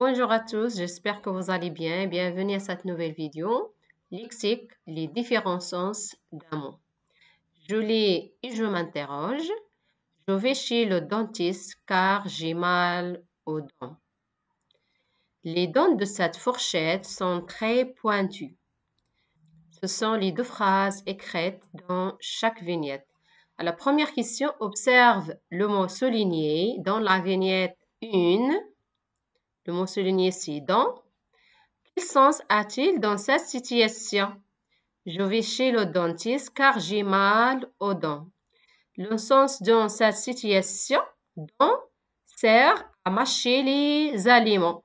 Bonjour à tous, j'espère que vous allez bien. Bienvenue à cette nouvelle vidéo. Lexique, les différents sens d'un mot. Je lis et je m'interroge. Je vais chez le dentiste car j'ai mal aux dents. Les dents de cette fourchette sont très pointues. Ce sont les deux phrases écrites dans chaque vignette. À la première question, observe le mot souligné dans la vignette 1 le mot souligné, c'est donc. Quel sens a-t-il dans cette situation? Je vais chez le dentiste car j'ai mal aux dents. Le sens dans cette situation, dont sert à mâcher les aliments.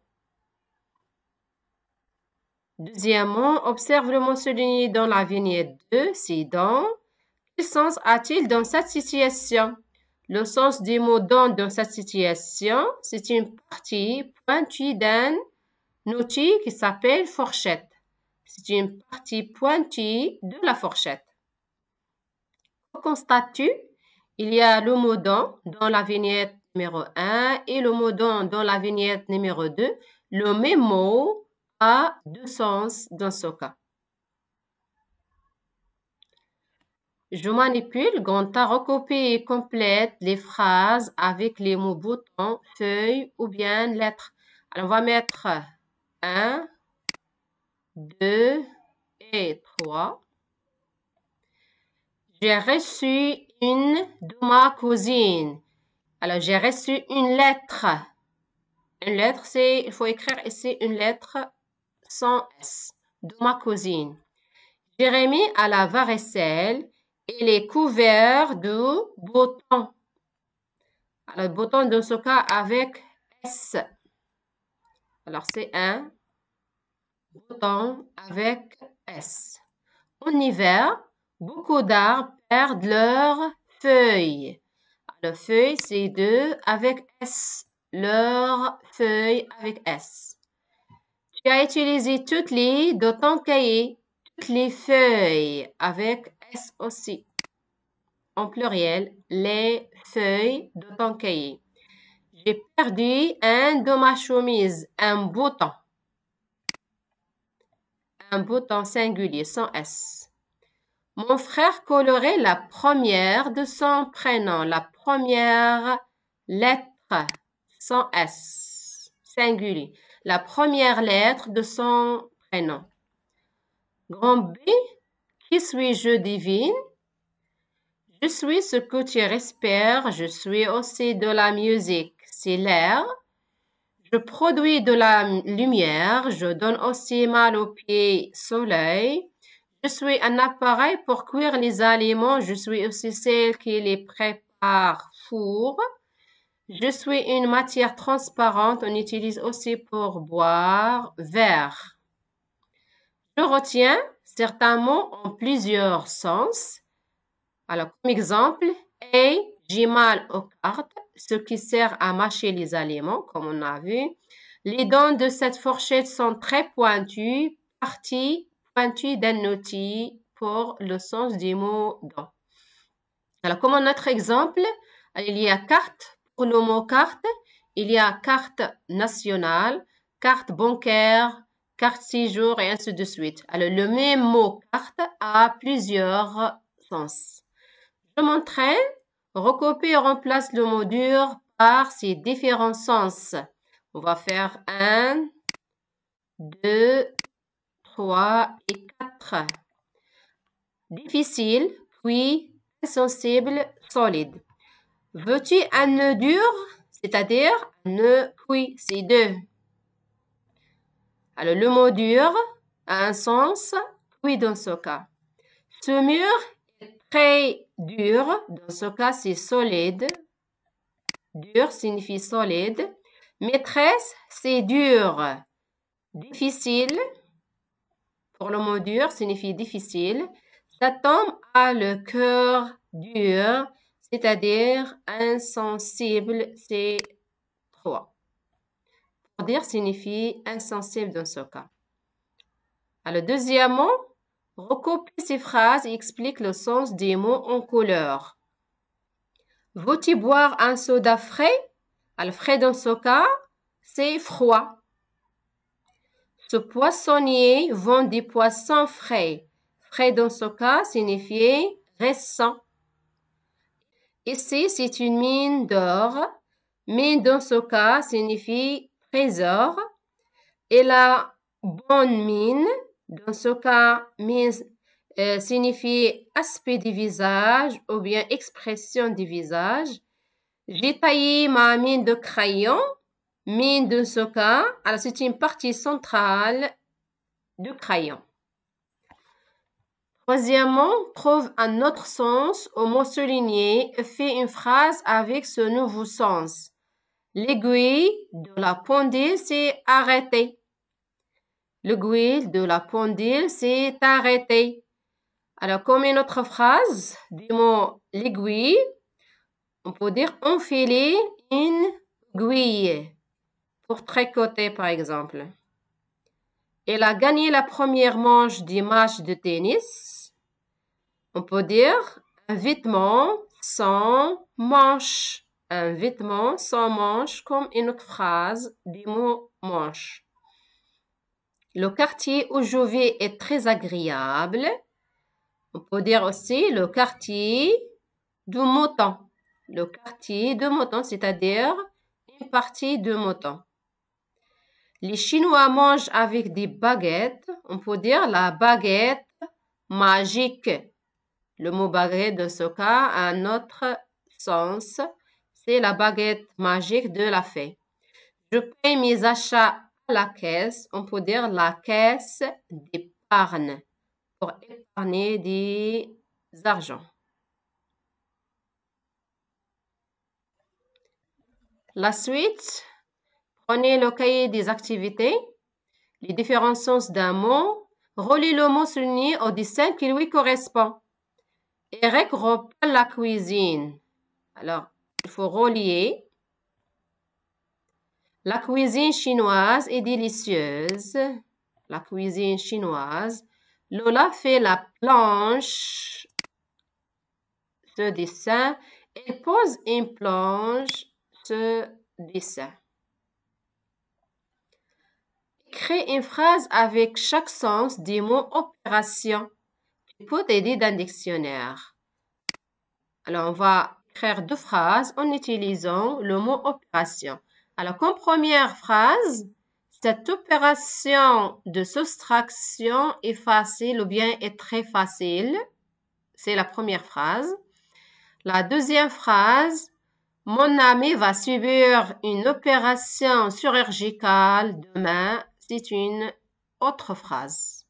Deuxièmement, observe le mot souligné dans la vignette 2, c'est donc. Quel sens a-t-il dans cette situation? Le sens du mot don dans cette situation, c'est une partie pointue d'un outil qui s'appelle fourchette. C'est une partie pointue de la fourchette. Constate-tu il y a le mot don dans la vignette numéro 1 et le mot don dans la vignette numéro 2. Le même mot a deux sens dans ce cas. Je manipule Gonta recopie et complète les phrases avec les mots bouton, feuille ou bien lettre. Alors, on va mettre 1, 2 et 3. J'ai reçu une de ma cousine. Alors, j'ai reçu une lettre. Une lettre, c'est, il faut écrire ici une lettre sans S de ma cousine. Jérémy à la varicelle il est couvert de boutons. Alors, bouton dans ce cas avec S. Alors, c'est un bouton avec S. En hiver, beaucoup d'arbres perdent leurs feuilles. Alors, feuille, c'est deux avec S. Leur feuilles avec S. Tu as utilisé toutes les de ton cahier, toutes les feuilles avec aussi. En pluriel, les feuilles de ton cahier. J'ai perdu un de ma chemise, un bouton. Un bouton singulier sans S. Mon frère colorait la première de son prénom, la première lettre sans S, singulier. La première lettre de son prénom. Grand B qui suis-je divine? Je suis ce que tu respires, je suis aussi de la musique, c'est l'air. Je produis de la lumière, je donne aussi mal aux pieds, soleil. Je suis un appareil pour cuire les aliments, je suis aussi celle qui les prépare, four. Je suis une matière transparente, on utilise aussi pour boire, verre. Je retiens, Certains mots ont plusieurs sens. Alors, comme exemple, et j'ai mal aux cartes, ce qui sert à mâcher les aliments, comme on a vu. Les dents de cette fourchette sont très pointues, parties pointues d'un outil pour le sens du mot dents. Alors, comme notre exemple, il y a carte pour le mot carte, il y a carte nationale, carte bancaire, carte jours et ainsi de suite. Alors, le même mot carte a plusieurs sens. Je m'entraîne, recopie et remplace le mot dur par ses différents sens. On va faire un, deux, trois et quatre. Difficile, puis sensible, solide. Veux-tu un nœud dur? C'est-à-dire un nœud, puis c'est deux. Alors, le mot dur a un sens, oui, dans ce cas. Ce mur est très dur, dans ce cas, c'est solide. Dur signifie solide. Maîtresse, c'est dur. Difficile, pour le mot dur, signifie difficile. Satan a le cœur dur, c'est-à-dire insensible, c'est trois » dire signifie insensible dans ce cas. Alors, deuxièmement, recopier ces phrases et explique le sens des mots en couleur. Veux-tu boire un soda frais Alors, frais dans ce cas, c'est froid. Ce poissonnier vend des poissons frais. Frais dans ce cas signifie récent. Ici, c'est une mine d'or. Mine dans ce cas signifie trésor. Et la bonne mine, dans ce cas, euh, signifie aspect du visage ou bien expression du visage. J'ai taillé ma mine de crayon. Mine de ce cas, alors c'est une partie centrale du crayon. Troisièmement, trouve un autre sens au mot souligné et fait une phrase avec ce nouveau sens. L'aiguille de la pendule s'est arrêtée. L'aiguille de la pendule s'est arrêtée. Alors, comme une autre phrase du mot l'aiguille, on peut dire enfiler une aiguille pour tricoter, par exemple. Elle a gagné la première manche du match de tennis. On peut dire un vêtement sans manche un euh, vêtement sans manches comme une phrase du mot manche. Le quartier où je vais est très agréable. On peut dire aussi le quartier du mouton. Le quartier de Moton, c'est-à-dire une partie de Moton. Les Chinois mangent avec des baguettes. On peut dire la baguette magique. Le mot baguette, de ce cas, a un autre sens c'est la baguette magique de la fée. Je paye mes achats à la caisse. On peut dire la caisse d'épargne pour épargner des argent. La suite, prenez le cahier des activités, les différents sens d'un mot, Reliez le mot souligné au dessin qui lui correspond et reprend la cuisine. Alors, il faut relier. La cuisine chinoise est délicieuse. La cuisine chinoise. Lola fait la planche. Ce dessin. Elle pose une planche. Ce dessin. Crée une phrase avec chaque sens des mots opération qui peut t'aider d'un dictionnaire. Alors, on va créer deux phrases en utilisant le mot opération. Alors, comme première phrase, cette opération de soustraction est facile ou bien est très facile. C'est la première phrase. La deuxième phrase, mon ami va subir une opération chirurgicale demain. C'est une autre phrase.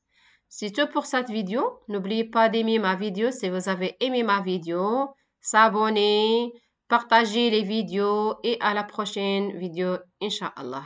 C'est tout pour cette vidéo. N'oubliez pas d'aimer ma vidéo si vous avez aimé ma vidéo s'abonner, partager les vidéos et à la prochaine vidéo, inshallah.